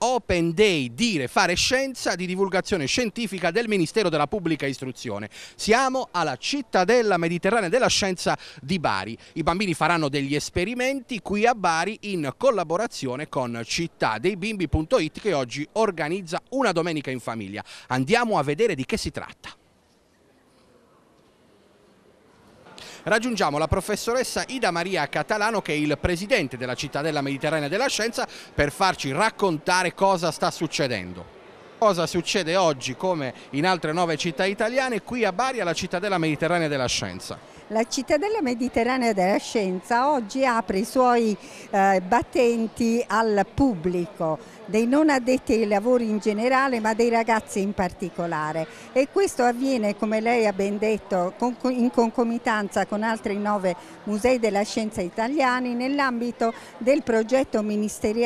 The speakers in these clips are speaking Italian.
Open Day Dire Fare Scienza di divulgazione scientifica del Ministero della Pubblica Istruzione. Siamo alla cittadella mediterranea della scienza di Bari. I bambini faranno degli esperimenti qui a Bari in collaborazione con cittadeibimbi.it che oggi organizza una domenica in famiglia. Andiamo a vedere di che si tratta. Raggiungiamo la professoressa Ida Maria Catalano che è il presidente della cittadella mediterranea della scienza per farci raccontare cosa sta succedendo. Cosa succede oggi come in altre nove città italiane qui a Bari alla cittadella mediterranea della scienza? La cittadella mediterranea della scienza oggi apre i suoi eh, battenti al pubblico, dei non addetti ai lavori in generale ma dei ragazzi in particolare e questo avviene come lei ha ben detto in concomitanza con altri nove musei della scienza italiani nell'ambito del progetto ministeriale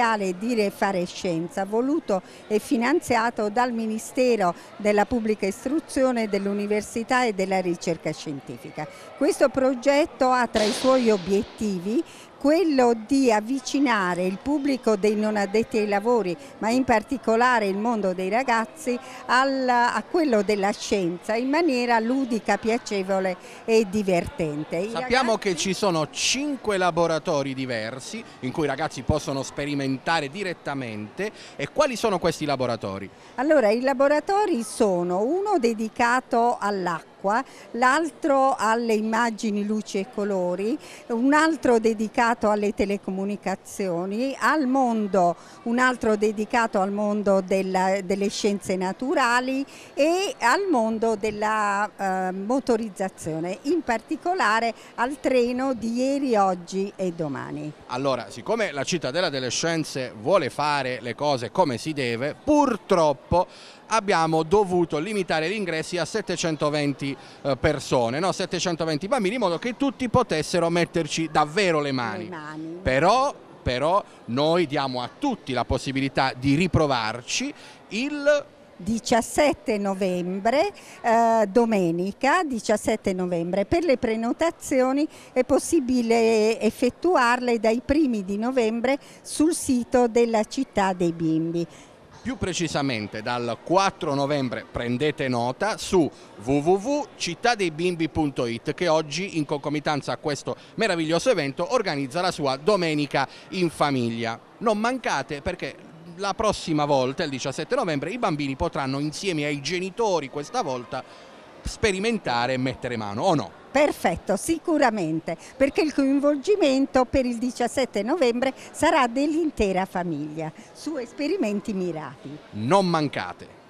Dire e fare scienza voluto e finanziato dal Ministero della Pubblica Istruzione, dell'Università e della Ricerca Scientifica. Questo progetto ha tra i suoi obiettivi quello di avvicinare il pubblico dei non addetti ai lavori, ma in particolare il mondo dei ragazzi, al, a quello della scienza in maniera ludica, piacevole e divertente. I Sappiamo ragazzi... che ci sono cinque laboratori diversi in cui i ragazzi possono sperimentare direttamente e quali sono questi laboratori? Allora, i laboratori sono uno dedicato all'acqua acqua, l'altro alle immagini, luci e colori, un altro dedicato alle telecomunicazioni, al mondo, un altro dedicato al mondo della, delle scienze naturali e al mondo della eh, motorizzazione, in particolare al treno di ieri, oggi e domani. Allora, siccome la cittadella delle scienze vuole fare le cose come si deve, purtroppo abbiamo dovuto limitare gli ingressi a 720 eh, persone, no? 720 bambini in modo che tutti potessero metterci davvero le mani. Le mani. Però, però noi diamo a tutti la possibilità di riprovarci il 17 novembre, eh, domenica 17 novembre. Per le prenotazioni è possibile effettuarle dai primi di novembre sul sito della città dei bimbi più precisamente dal 4 novembre prendete nota su www.cittadeibimbi.it che oggi in concomitanza a questo meraviglioso evento organizza la sua domenica in famiglia. Non mancate perché la prossima volta, il 17 novembre, i bambini potranno insieme ai genitori questa volta sperimentare e mettere mano, o no? Perfetto, sicuramente, perché il coinvolgimento per il 17 novembre sarà dell'intera famiglia, su esperimenti mirati. Non mancate!